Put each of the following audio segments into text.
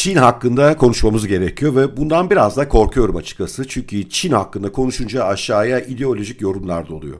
Çin hakkında konuşmamız gerekiyor ve bundan biraz da korkuyorum açıkçası. Çünkü Çin hakkında konuşunca aşağıya ideolojik yorumlar da oluyor.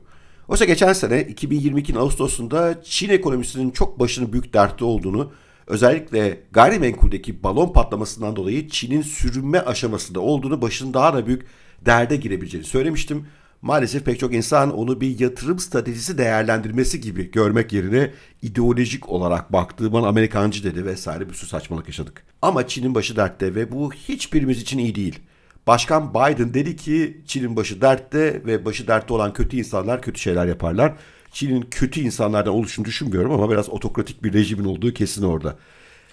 Oysa geçen sene 2022'nin Ağustos'unda Çin ekonomisinin çok başını büyük dertte olduğunu, özellikle gayrimenkuldeki balon patlamasından dolayı Çin'in sürünme aşamasında olduğunu, başının daha da büyük derde girebileceğini söylemiştim. Maalesef pek çok insan onu bir yatırım stratejisi değerlendirmesi gibi görmek yerine ideolojik olarak baktığı bana Amerikancı dedi vesaire bir sürü saçmalık yaşadık. Ama Çin'in başı dertte ve bu hiçbirimiz için iyi değil. Başkan Biden dedi ki Çin'in başı dertte ve başı dertte olan kötü insanlar kötü şeyler yaparlar. Çin'in kötü insanlardan oluşunu düşünmüyorum ama biraz otokratik bir rejimin olduğu kesin orada.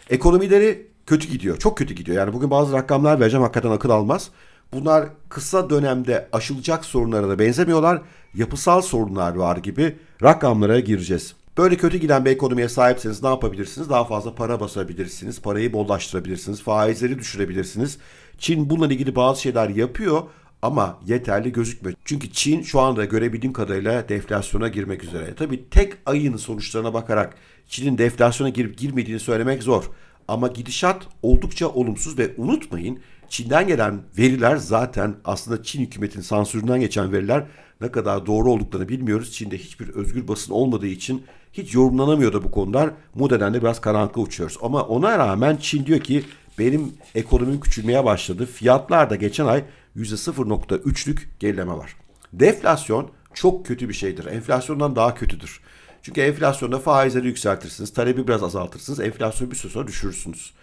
Ekonomileri kötü gidiyor. Çok kötü gidiyor. Yani bugün bazı rakamlar vereceğim hakikaten akıl almaz. Bunlar kısa dönemde aşılacak sorunlara da benzemiyorlar. Yapısal sorunlar var gibi rakamlara gireceğiz. Böyle kötü giden bir ekonomiye sahipseniz ne yapabilirsiniz? Daha fazla para basabilirsiniz, parayı bollaştırabilirsiniz, faizleri düşürebilirsiniz. Çin bununla ilgili bazı şeyler yapıyor ama yeterli gözükmüyor. Çünkü Çin şu anda görebildiğim kadarıyla deflasyona girmek üzere. E tabii tek ayın sonuçlarına bakarak Çin'in deflasyona girip girmediğini söylemek zor. Ama gidişat oldukça olumsuz ve unutmayın Çin'den gelen veriler zaten aslında Çin hükümetinin sansüründen geçen veriler ne kadar doğru olduklarını bilmiyoruz. Çin'de hiçbir özgür basın olmadığı için hiç yorumlanamıyor da bu konular. Bu nedenle biraz karanlıkla uçuyoruz. Ama ona rağmen Çin diyor ki benim ekonomim küçülmeye başladı. Fiyatlarda geçen ay %0.3'lük gerileme var. Deflasyon çok kötü bir şeydir. Enflasyondan daha kötüdür. Çünkü enflasyonda faizleri yükseltirsiniz, talebi biraz azaltırsınız, enflasyonu bir süre sonra düşürürsünüz.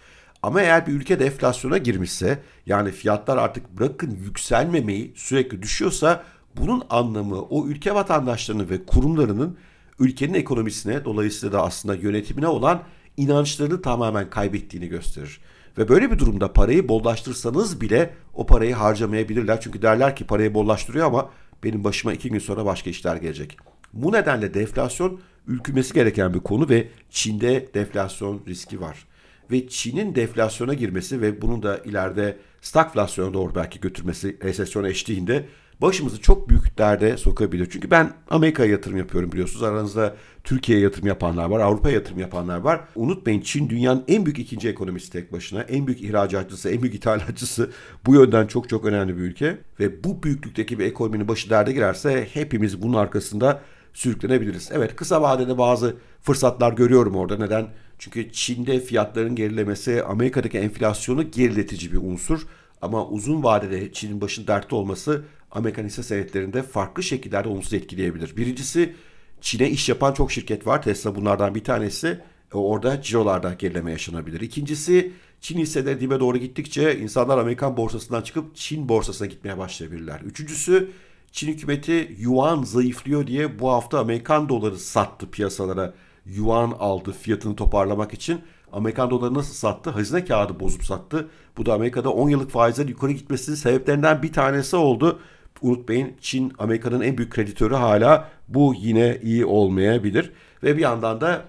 Ama eğer bir ülkede enflasyona girmişse yani fiyatlar artık bırakın yükselmemeyi sürekli düşüyorsa bunun anlamı o ülke vatandaşlarının ve kurumlarının ülkenin ekonomisine dolayısıyla da aslında yönetimine olan inançlarını tamamen kaybettiğini gösterir. Ve böyle bir durumda parayı bollaştırsanız bile o parayı harcamayabilirler. Çünkü derler ki parayı bollaştırıyor ama benim başıma iki gün sonra başka işler gelecek. Bu nedenle deflasyon ülkümesi gereken bir konu ve Çin'de deflasyon riski var ve Çin'in deflasyona girmesi ve bunun da ileride stagflasyona doğru belki götürmesi resesyona eşliğinde başımızı çok büyük derde sokabilir. Çünkü ben Amerika'ya yatırım yapıyorum biliyorsunuz. Aranızda Türkiye'ye yatırım yapanlar var, Avrupa'ya yatırım yapanlar var. Unutmayın Çin dünyanın en büyük ikinci ekonomisi tek başına. En büyük ihracatçısı, en büyük ithalatçısı. Bu yönden çok çok önemli bir ülke. Ve bu büyüklükteki bir ekonominin başı derde girerse hepimiz bunun arkasında sürüklenebiliriz. Evet kısa vadede bazı fırsatlar görüyorum orada. Neden? Çünkü Çin'de fiyatların gerilemesi Amerika'daki enflasyonu geriletici bir unsur. Ama uzun vadede Çin'in başın dertte olması Amerikan hisse senetlerinde farklı şekillerde olumsuz etkileyebilir. Birincisi Çin'e iş yapan çok şirket var. Tesla bunlardan bir tanesi. E, orada cirolarda gerileme yaşanabilir. İkincisi Çin hisseleri dibe doğru gittikçe insanlar Amerikan borsasından çıkıp Çin borsasına gitmeye başlayabilirler. Üçüncüsü Çin hükümeti yuan zayıflıyor diye bu hafta Amerikan doları sattı piyasalara yuan aldı fiyatını toparlamak için. Amerikan doları nasıl sattı? Hazine kağıdı bozup sattı. Bu da Amerika'da 10 yıllık faizler yukarı gitmesinin sebeplerinden bir tanesi oldu. Unutmayın Çin Amerika'nın en büyük kreditörü hala bu yine iyi olmayabilir. Ve bir yandan da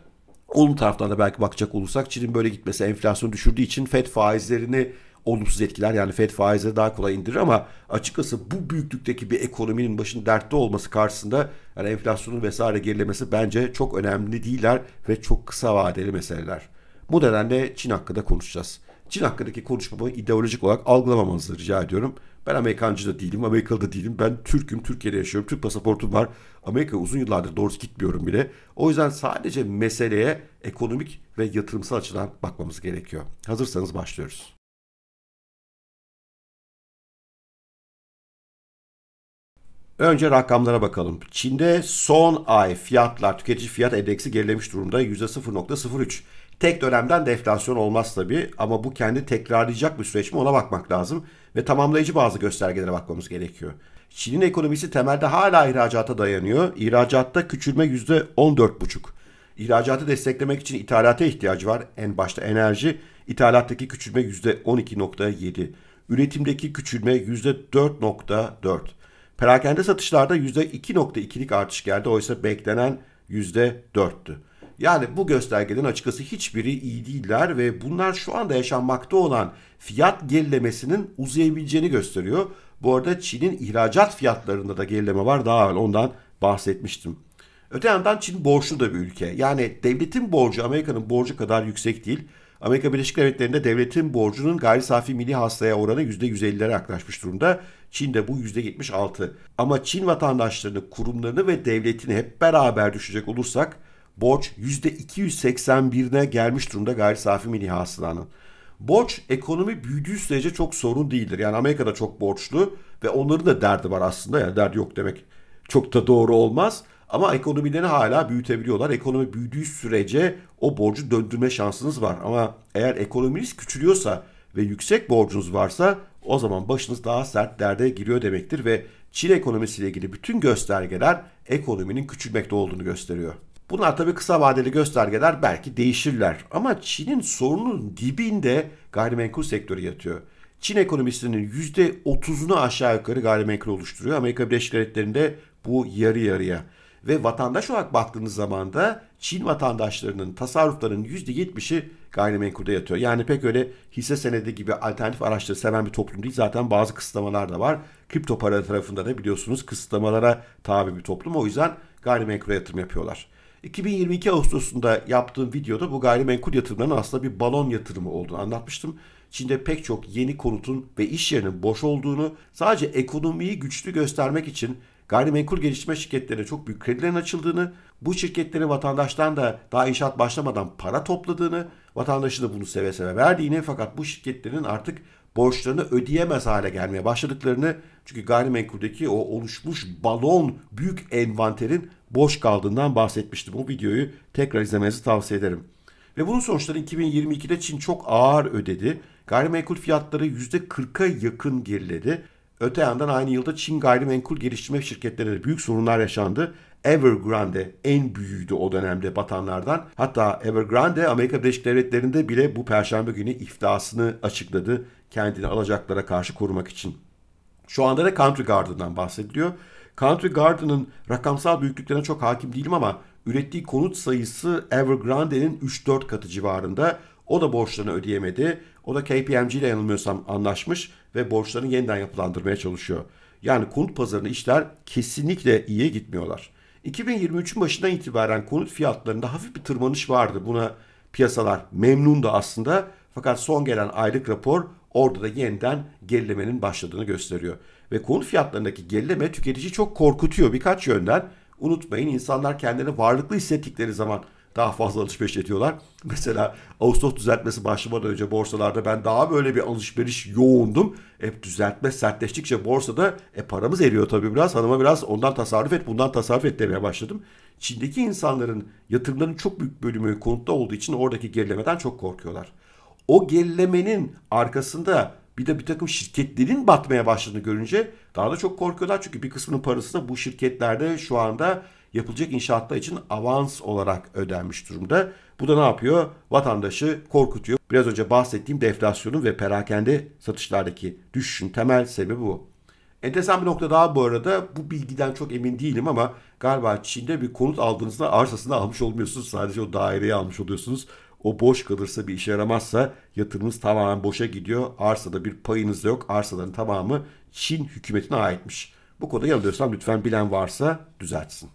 onun taraftan da belki bakacak olursak Çin'in böyle gitmesi enflasyonu düşürdüğü için FED faizlerini olumsuz etkiler yani Fed faizleri daha kolay indirir ama açıkçası bu büyüklükteki bir ekonominin başın dertte olması karşısında yani enflasyonun vesaire gerilemesi bence çok önemli değiller ve çok kısa vadeli meseleler. Bu nedenle Çin hakkında konuşacağız. Çin hakkındaki konuşmamı ideolojik olarak algılamamanızı rica ediyorum. Ben Amerikancı da değilim, Amerikalı da değilim. Ben Türk'üm, Türkiye'de yaşıyorum. Türk pasaportum var. Amerika uzun yıllardır doğrusu gitmiyorum bile. O yüzden sadece meseleye ekonomik ve yatırımsal açıdan bakmamız gerekiyor. Hazırsanız başlıyoruz. Önce rakamlara bakalım. Çin'de son ay fiyatlar, tüketici fiyat endeksi gerilemiş durumda %0.03. Tek dönemden deflasyon olmaz tabii ama bu kendi tekrarlayacak bir süreç mi ona bakmak lazım ve tamamlayıcı bazı göstergelere bakmamız gerekiyor. Çin'in ekonomisi temelde hala ihracata dayanıyor. İhracatta küçülme %14,5. İhracatı desteklemek için ithalata ihtiyacı var. En başta enerji, ithalattaki küçülme %12.7. Üretimdeki küçülme %4.4. Perakende satışlarda %2.2'lik artış geldi. Oysa beklenen %4'tü. Yani bu göstergeden açıkçası hiçbiri iyi değiller ve bunlar şu anda yaşanmakta olan fiyat gerilemesinin uzayabileceğini gösteriyor. Bu arada Çin'in ihracat fiyatlarında da gerileme var. Daha evvel ondan bahsetmiştim. Öte yandan Çin borçlu da bir ülke. Yani devletin borcu Amerika'nın borcu kadar yüksek değil. Amerika Birleşik Devletleri'nde devletin borcunun gayri safi milli hastaya oranı %150'lere yaklaşmış durumda. Çin'de bu %76. Ama Çin vatandaşlarını, kurumlarını ve devletini hep beraber düşecek olursak borç %281'ine gelmiş durumda gayri safi milli hasılanın. Borç ekonomi büyüdüğü sürece çok sorun değildir. Yani Amerika'da çok borçlu ve onların da derdi var aslında. Yani derdi yok demek çok da doğru olmaz. Ama ekonomilerini hala büyütebiliyorlar. Ekonomi büyüdüğü sürece o borcu döndürme şansınız var. Ama eğer ekonominiz küçülüyorsa ve yüksek borcunuz varsa o zaman başınız daha sert derde giriyor demektir ve Çin ekonomisiyle ilgili bütün göstergeler ekonominin küçülmekte olduğunu gösteriyor. Bunlar tabi kısa vadeli göstergeler belki değişirler ama Çin'in sorunun dibinde gayrimenkul sektörü yatıyor. Çin ekonomisinin %30'unu aşağı yukarı gayrimenkul oluşturuyor. Amerika Birleşik Devletleri'nde bu yarı yarıya ve vatandaş olarak baktığınız zaman da Çin vatandaşlarının tasarruflarının %70'i gayrimenkulde yatıyor. Yani pek öyle hisse senedi gibi alternatif araçları seven bir toplum değil. Zaten bazı kısıtlamalar da var. Kripto para tarafında da biliyorsunuz kısıtlamalara tabi bir toplum. O yüzden gayrimenkule yatırım yapıyorlar. 2022 Ağustos'unda yaptığım videoda bu gayrimenkul yatırımların aslında bir balon yatırımı olduğunu anlatmıştım. Çin'de pek çok yeni konutun ve iş yerinin boş olduğunu sadece ekonomiyi güçlü göstermek için gayrimenkul geliştirme şirketlerine çok büyük kredilerin açıldığını, bu şirketlerin vatandaştan da daha inşaat başlamadan para topladığını, vatandaşın da bunu seve seve verdiğini fakat bu şirketlerin artık borçlarını ödeyemez hale gelmeye başladıklarını çünkü gayrimenkuldeki o oluşmuş balon büyük envanterin boş kaldığından bahsetmiştim. Bu videoyu tekrar izlemenizi tavsiye ederim. Ve bunun sonuçları 2022'de Çin çok ağır ödedi. Gayrimenkul fiyatları %40'a yakın geriledi. Öte yandan aynı yılda Çin gayrimenkul geliştirme şirketlerine büyük sorunlar yaşandı. Evergrande en büyüğüydü o dönemde batanlardan. Hatta Evergrande Amerika Birleşik Devletleri'nde bile bu perşembe günü iflasını açıkladı kendini alacaklara karşı korumak için. Şu anda da Country Garden'dan bahsediliyor. Country Garden'ın rakamsal büyüklüklerine çok hakim değilim ama ürettiği konut sayısı Evergrande'nin 3-4 katı civarında. O da borçlarını ödeyemedi. O da KPMG ile yanılmıyorsam anlaşmış ve borçlarını yeniden yapılandırmaya çalışıyor. Yani konut pazarında işler kesinlikle iyiye gitmiyorlar. 2023'ün başından itibaren konut fiyatlarında hafif bir tırmanış vardı. Buna piyasalar memnun da aslında. Fakat son gelen aylık rapor orada da yeniden gerilemenin başladığını gösteriyor. Ve konut fiyatlarındaki gerileme tüketici çok korkutuyor birkaç yönden. Unutmayın insanlar kendilerini varlıklı hissettikleri zaman daha fazla alışveriş ediyorlar. Mesela Ağustos düzeltmesi başlamadan önce borsalarda ben daha böyle bir alışveriş yoğundum. Hep düzeltme sertleştikçe borsada e, paramız eriyor tabii biraz. Hanıma biraz ondan tasarruf et, bundan tasarruf et demeye başladım. Çin'deki insanların yatırımların çok büyük bölümü konutta olduğu için oradaki gerilemeden çok korkuyorlar. O gerilemenin arkasında bir de bir takım şirketlerin batmaya başladığını görünce daha da çok korkuyorlar. Çünkü bir kısmının parası da bu şirketlerde şu anda yapılacak inşaatlar için avans olarak ödenmiş durumda. Bu da ne yapıyor? Vatandaşı korkutuyor. Biraz önce bahsettiğim deflasyonun ve perakende satışlardaki düşüşün temel sebebi bu. Enteresan bir nokta daha bu arada. Bu bilgiden çok emin değilim ama galiba Çin'de bir konut aldığınızda arsasını almış olmuyorsunuz. Sadece o daireyi almış oluyorsunuz. O boş kalırsa bir işe yaramazsa yatırımınız tamamen boşa gidiyor. Arsada bir payınız da yok. Arsaların tamamı Çin hükümetine aitmiş. Bu konuda yanılıyorsam lütfen bilen varsa düzeltsin.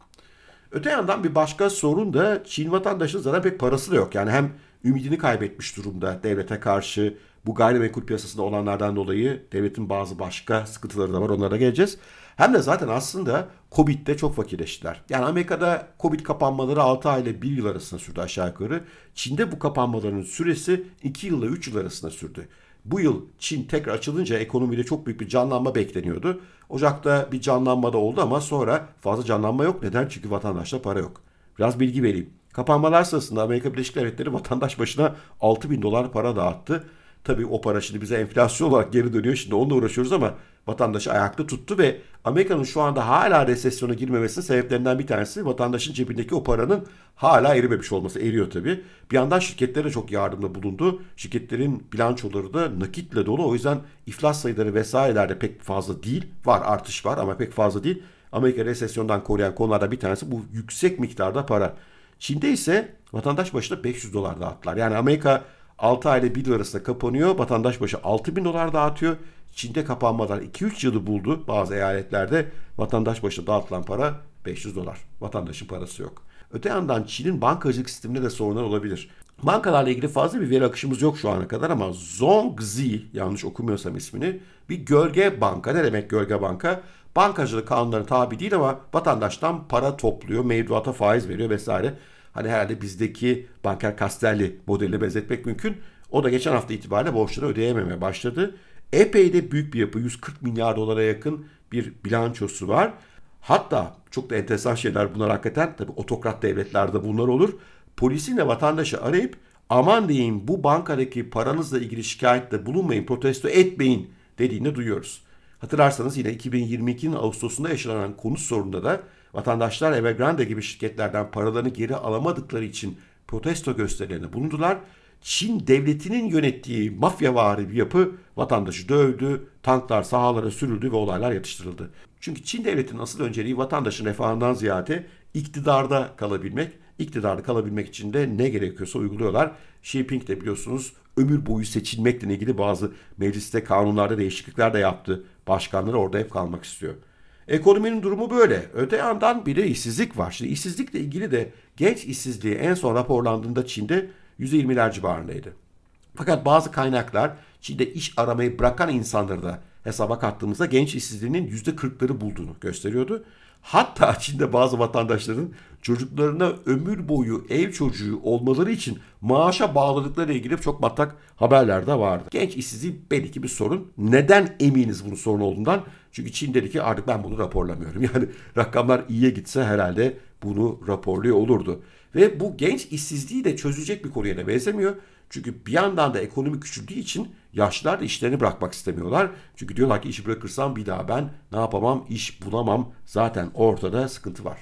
Öte yandan bir başka sorun da Çin vatandaşının zaten pek parası da yok. Yani hem ümidini kaybetmiş durumda devlete karşı bu gayrimenkul piyasasında olanlardan dolayı devletin bazı başka sıkıntıları da var onlara geleceğiz. Hem de zaten aslında Covid'de çok fakirleştiler. Yani Amerika'da Covid kapanmaları 6 ay ile 1 yıl arasında sürdü aşağı yukarı. Çin'de bu kapanmaların süresi 2 yıl 3 yıl arasında sürdü. Bu yıl Çin tekrar açılınca ekonomide çok büyük bir canlanma bekleniyordu. Ocak'ta bir canlanma da oldu ama sonra fazla canlanma yok. Neden? Çünkü vatandaşta para yok. Biraz bilgi vereyim. Kapanmalar sırasında Amerika Birleşik Devletleri vatandaş başına 6 bin dolar para dağıttı. Tabii o para şimdi bize enflasyon olarak geri dönüyor. Şimdi onunla uğraşıyoruz ama vatandaşı ayakta tuttu ve Amerika'nın şu anda hala resesyona girmemesinin sebeplerinden bir tanesi vatandaşın cebindeki o paranın hala erimemiş olması. Eriyor tabii. Bir yandan şirketlere çok yardımda bulundu. Şirketlerin bilançoları da nakitle dolu. O yüzden iflas sayıları vesairelerde pek fazla değil. Var artış var ama pek fazla değil. Amerika resesyondan koruyan konularda bir tanesi bu yüksek miktarda para. Çin'de ise vatandaş başına 500 dolar dağıttılar. Yani Amerika 6 ay ile 1 yıl arasında kapanıyor. Vatandaş başı 6 bin dolar dağıtıyor. Çin'de kapanmadan 2-3 yılı buldu bazı eyaletlerde. Vatandaş başı dağıtılan para 500 dolar. Vatandaşın parası yok. Öte yandan Çin'in bankacılık sisteminde de sorunlar olabilir. Bankalarla ilgili fazla bir veri akışımız yok şu ana kadar ama Zongzi yanlış okumuyorsam ismini bir gölge banka. Ne demek gölge banka? Bankacılık kanunlarına tabi değil ama vatandaştan para topluyor, mevduata faiz veriyor vesaire. Hani herhalde bizdeki banker Castelli modeline benzetmek mümkün. O da geçen hafta itibariyle borçları ödeyememeye başladı. Epey de büyük bir yapı 140 milyar dolara yakın bir bilançosu var. Hatta çok da enteresan şeyler bunlar hakikaten tabii otokrat devletlerde bunlar olur. Polisin vatandaşı arayıp aman deyin bu bankadaki paranızla ilgili şikayette bulunmayın, protesto etmeyin dediğini duyuyoruz. Hatırlarsanız yine 2022'nin Ağustos'unda yaşanan konut sorununda da vatandaşlar Evergrande gibi şirketlerden paralarını geri alamadıkları için protesto gösterilerine bulundular. Çin devletinin yönettiği mafyavari bir yapı vatandaşı dövdü, tanklar sahalara sürüldü ve olaylar yatıştırıldı. Çünkü Çin devletinin asıl önceliği vatandaşın refahından ziyade iktidarda kalabilmek. İktidarda kalabilmek için de ne gerekiyorsa uyguluyorlar. Xi Jinping de biliyorsunuz ömür boyu seçilmekle ilgili bazı mecliste kanunlarda değişiklikler de yaptı. Başkanları orada hep kalmak istiyor. Ekonominin durumu böyle. Öte yandan bir de işsizlik var. Şimdi işsizlikle ilgili de genç işsizliği en son raporlandığında Çin'de %20'ler civarındaydı. Fakat bazı kaynaklar Çin'de iş aramayı bırakan insanları da hesaba kattığımızda genç işsizliğinin %40'ları bulduğunu gösteriyordu. Hatta Çin'de bazı vatandaşların çocuklarına ömür boyu ev çocuğu olmaları için maaşa bağladıkları ilgili çok matak haberler de vardı. Genç işsizliği belli ki bir sorun. Neden eminiz bunun sorun olduğundan? Çünkü Çin dedi ki artık ben bunu raporlamıyorum. Yani rakamlar iyiye gitse herhalde bunu raporluyor olurdu. Ve bu genç işsizliği de çözecek bir konuya da benzemiyor. Çünkü bir yandan da ekonomi küçüldüğü için yaşlılar da işlerini bırakmak istemiyorlar. Çünkü diyorlar ki işi bırakırsam bir daha ben ne yapamam, iş bulamam. Zaten ortada sıkıntı var.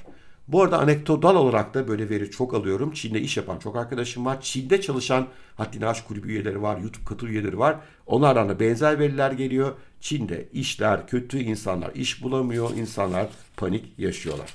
Bu arada anekdotal olarak da böyle veri çok alıyorum. Çin'de iş yapan çok arkadaşım var. Çin'de çalışan Haddini Aş Kulübü üyeleri var, YouTube katıl üyeleri var. Onlardan da benzer veriler geliyor. Çin'de işler kötü, insanlar iş bulamıyor, insanlar panik yaşıyorlar.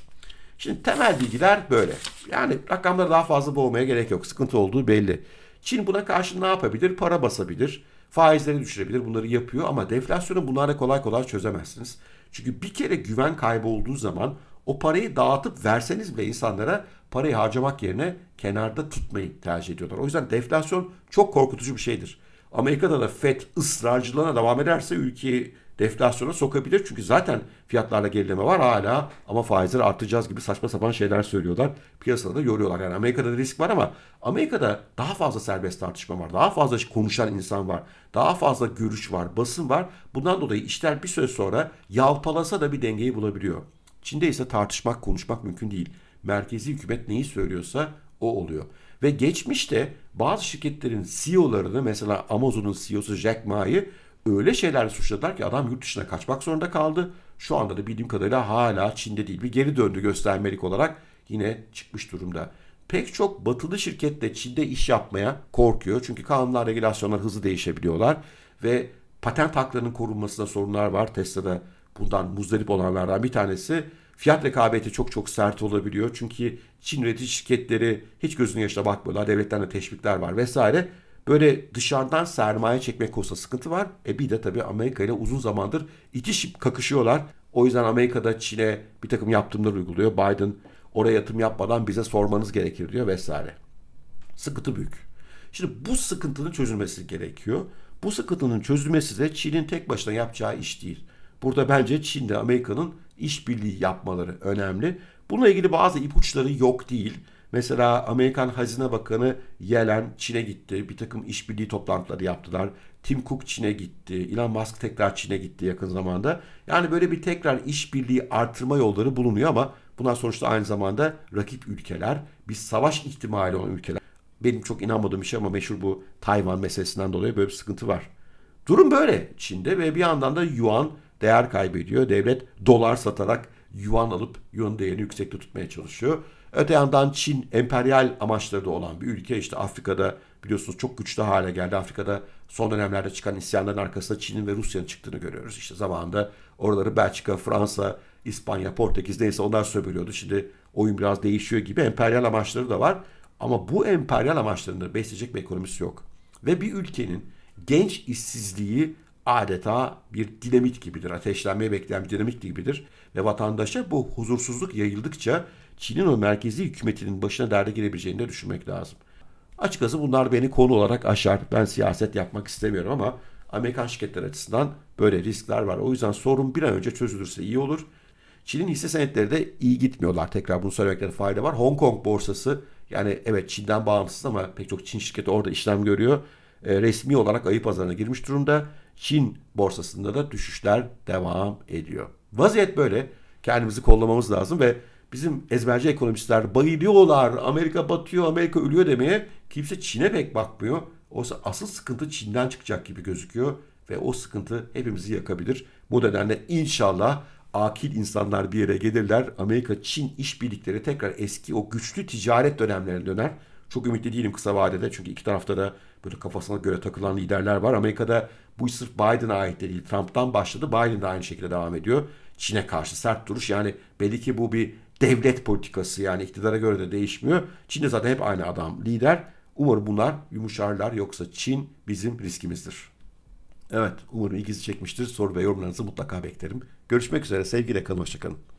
Şimdi temel bilgiler böyle. Yani rakamları daha fazla boğmaya gerek yok. Sıkıntı olduğu belli. Çin buna karşı ne yapabilir? Para basabilir, faizleri düşürebilir bunları yapıyor ama deflasyonu bunlarla kolay kolay çözemezsiniz. Çünkü bir kere güven kaybı olduğu zaman o parayı dağıtıp verseniz bile insanlara parayı harcamak yerine kenarda tutmayı tercih ediyorlar. O yüzden deflasyon çok korkutucu bir şeydir. Amerika'da da FED ısrarcılığına devam ederse ülkeyi deflasyona sokabilir. Çünkü zaten fiyatlarla gerileme var hala ama faizleri artacağız gibi saçma sapan şeyler söylüyorlar. Piyasada da yoruyorlar. Yani Amerika'da da risk var ama Amerika'da daha fazla serbest tartışma var. Daha fazla konuşan insan var. Daha fazla görüş var. Basın var. Bundan dolayı işler bir süre sonra yalpalasa da bir dengeyi bulabiliyor. Çin'de ise tartışmak, konuşmak mümkün değil. Merkezi hükümet neyi söylüyorsa o oluyor. Ve geçmişte bazı şirketlerin CEO'larını mesela Amazon'un CEO'su Jack Ma'yı öyle şeyler suçladılar ki adam yurt dışına kaçmak zorunda kaldı. Şu anda da bildiğim kadarıyla hala Çin'de değil. Bir geri döndü göstermelik olarak yine çıkmış durumda. Pek çok batılı şirket de Çin'de iş yapmaya korkuyor. Çünkü kanunlar, regülasyonlar hızlı değişebiliyorlar. Ve patent haklarının korunmasında sorunlar var. Tesla'da bundan muzdarip olanlardan bir tanesi. Fiyat rekabeti çok çok sert olabiliyor. Çünkü Çin üretici şirketleri hiç gözünün yaşına bakmıyorlar. Devletten de teşvikler var vesaire. Böyle dışarıdan sermaye çekmek olsa sıkıntı var. E bir de tabii Amerika ile uzun zamandır itişip kakışıyorlar. O yüzden Amerika'da Çin'e bir takım yaptırımlar uyguluyor. Biden oraya yatırım yapmadan bize sormanız gerekir diyor vesaire. Sıkıntı büyük. Şimdi bu sıkıntının çözülmesi gerekiyor. Bu sıkıntının çözülmesi de Çin'in tek başına yapacağı iş değil. Burada bence Çin'de Amerika'nın işbirliği yapmaları önemli. Bununla ilgili bazı ipuçları yok değil. Mesela Amerikan Hazine Bakanı Yellen Çin'e gitti. Bir takım işbirliği toplantıları yaptılar. Tim Cook Çin'e gitti. Elon Musk tekrar Çin'e gitti yakın zamanda. Yani böyle bir tekrar işbirliği artırma yolları bulunuyor ama bunlar sonuçta aynı zamanda rakip ülkeler, bir savaş ihtimali olan ülkeler. Benim çok inanmadığım bir şey ama meşhur bu Tayvan meselesinden dolayı böyle bir sıkıntı var. Durum böyle Çin'de ve bir yandan da yuan değer kaybediyor. Devlet dolar satarak yuan alıp yuan değerini yüksekte tutmaya çalışıyor. Öte yandan Çin emperyal amaçları da olan bir ülke. İşte Afrika'da biliyorsunuz çok güçlü hale geldi. Afrika'da son dönemlerde çıkan isyanların arkasında Çin'in ve Rusya'nın çıktığını görüyoruz. İşte zamanında oraları Belçika, Fransa, İspanya, Portekiz neyse onlar sömürüyordu. Şimdi oyun biraz değişiyor gibi emperyal amaçları da var. Ama bu emperyal amaçlarını besleyecek bir ekonomisi yok. Ve bir ülkenin genç işsizliği adeta bir dinamit gibidir. Ateşlenmeye bekleyen bir dinamit gibidir. Ve vatandaşa bu huzursuzluk yayıldıkça Çin'in o merkezi hükümetinin başına derde girebileceğini de düşünmek lazım. Açıkçası bunlar beni konu olarak aşar. Ben siyaset yapmak istemiyorum ama Amerikan şirketler açısından böyle riskler var. O yüzden sorun bir an önce çözülürse iyi olur. Çin'in hisse senetleri de iyi gitmiyorlar. Tekrar bunu söylemekte fayda var. Hong Kong borsası yani evet Çin'den bağımsız ama pek çok Çin şirketi orada işlem görüyor. E, resmi olarak ayı pazarına girmiş durumda. Çin borsasında da düşüşler devam ediyor. Vaziyet böyle. Kendimizi kollamamız lazım ve bizim ezberci ekonomistler bayılıyorlar, Amerika batıyor, Amerika ölüyor demeye kimse Çin'e pek bakmıyor. Oysa asıl sıkıntı Çin'den çıkacak gibi gözüküyor ve o sıkıntı hepimizi yakabilir. Bu nedenle inşallah akil insanlar bir yere gelirler. Amerika-Çin işbirlikleri tekrar eski o güçlü ticaret dönemlerine döner. Çok ümitli değilim kısa vadede çünkü iki tarafta da böyle kafasına göre takılan liderler var. Amerika'da bu iş sırf Biden'a ait de değil. Trump'tan başladı. Biden de aynı şekilde devam ediyor. Çin'e karşı sert duruş. Yani belli ki bu bir devlet politikası yani iktidara göre de değişmiyor. Çin'de zaten hep aynı adam lider. Umarım bunlar yumuşarlar yoksa Çin bizim riskimizdir. Evet umarım ilginizi çekmiştir. Soru ve yorumlarınızı mutlaka beklerim. Görüşmek üzere sevgiyle kalın hoşçakalın.